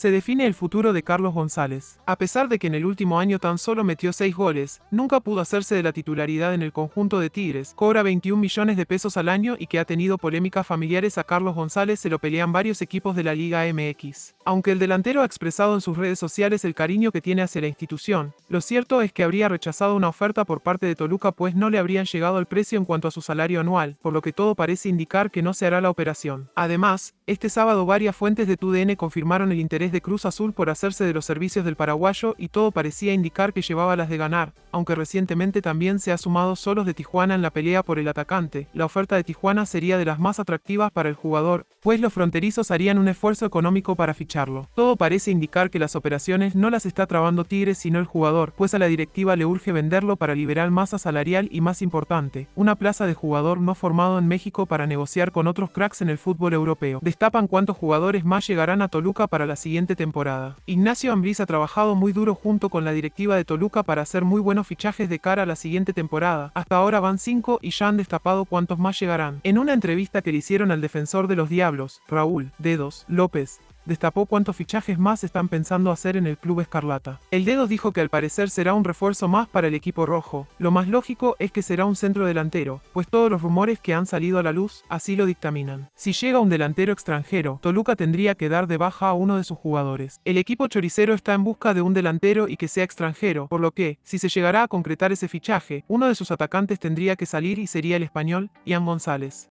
se define el futuro de Carlos González. A pesar de que en el último año tan solo metió seis goles, nunca pudo hacerse de la titularidad en el conjunto de Tigres, cobra 21 millones de pesos al año y que ha tenido polémicas familiares a Carlos González se lo pelean varios equipos de la Liga MX. Aunque el delantero ha expresado en sus redes sociales el cariño que tiene hacia la institución, lo cierto es que habría rechazado una oferta por parte de Toluca pues no le habrían llegado el precio en cuanto a su salario anual, por lo que todo parece indicar que no se hará la operación. Además, este sábado varias fuentes de TUDN confirmaron el interés de Cruz Azul por hacerse de los servicios del paraguayo y todo parecía indicar que llevaba las de ganar, aunque recientemente también se ha sumado solos de Tijuana en la pelea por el atacante. La oferta de Tijuana sería de las más atractivas para el jugador, pues los fronterizos harían un esfuerzo económico para ficharlo. Todo parece indicar que las operaciones no las está trabando Tigres sino el jugador, pues a la directiva le urge venderlo para liberar masa salarial y más importante, una plaza de jugador no formado en México para negociar con otros cracks en el fútbol europeo. Destapan cuántos jugadores más llegarán a Toluca para la siguiente siguiente temporada. Ignacio Ambriz ha trabajado muy duro junto con la directiva de Toluca para hacer muy buenos fichajes de cara a la siguiente temporada. Hasta ahora van cinco y ya han destapado cuántos más llegarán. En una entrevista que le hicieron al defensor de los Diablos, Raúl Dedos López, destapó cuántos fichajes más están pensando hacer en el club escarlata. El dedo dijo que al parecer será un refuerzo más para el equipo rojo. Lo más lógico es que será un centro delantero, pues todos los rumores que han salido a la luz así lo dictaminan. Si llega un delantero extranjero, Toluca tendría que dar de baja a uno de sus jugadores. El equipo choricero está en busca de un delantero y que sea extranjero, por lo que, si se llegará a concretar ese fichaje, uno de sus atacantes tendría que salir y sería el español, Ian González.